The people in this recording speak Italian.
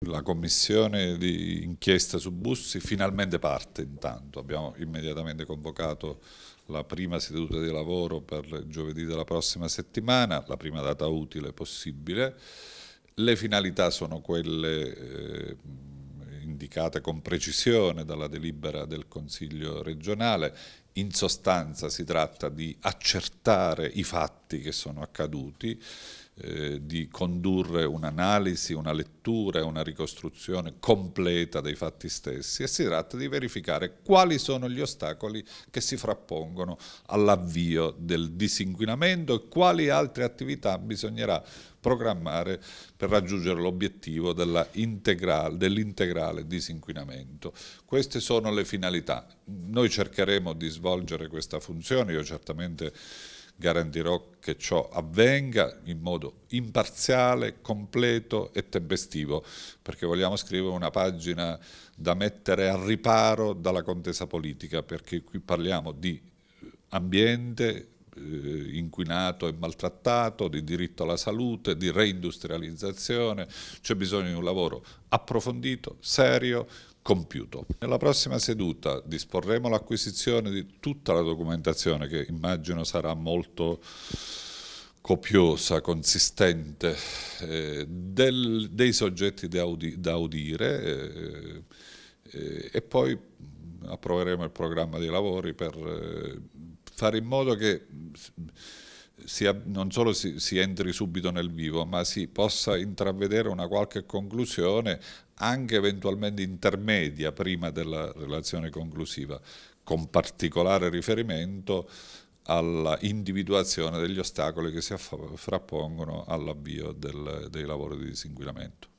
La commissione di inchiesta su Bussi finalmente parte intanto, abbiamo immediatamente convocato la prima seduta di lavoro per giovedì della prossima settimana, la prima data utile possibile. Le finalità sono quelle eh, indicate con precisione dalla delibera del Consiglio regionale, in sostanza si tratta di accertare i fatti che sono accaduti, eh, di condurre un'analisi, una lettura e una ricostruzione completa dei fatti stessi e si tratta di verificare quali sono gli ostacoli che si frappongono all'avvio del disinquinamento e quali altre attività bisognerà programmare per raggiungere l'obiettivo dell'integrale disinquinamento. Queste sono le finalità. Noi cercheremo di svolgere svolgere questa funzione, io certamente garantirò che ciò avvenga in modo imparziale, completo e tempestivo, perché vogliamo scrivere una pagina da mettere al riparo dalla contesa politica, perché qui parliamo di eh, ambiente, eh, inquinato e maltrattato, di diritto alla salute, di reindustrializzazione, c'è bisogno di un lavoro approfondito, serio, compiuto. Nella prossima seduta disporremo l'acquisizione di tutta la documentazione che immagino sarà molto copiosa, consistente, eh, del, dei soggetti da, audi, da audire eh, eh, e poi approveremo il programma dei lavori per eh, fare in modo che si, non solo si, si, entri subito nel vivo, ma si possa intravedere una qualche conclusione anche eventualmente intermedia prima della relazione conclusiva, con particolare riferimento all'individuazione degli ostacoli che si frappongono all'avvio dei lavori di disinquinamento.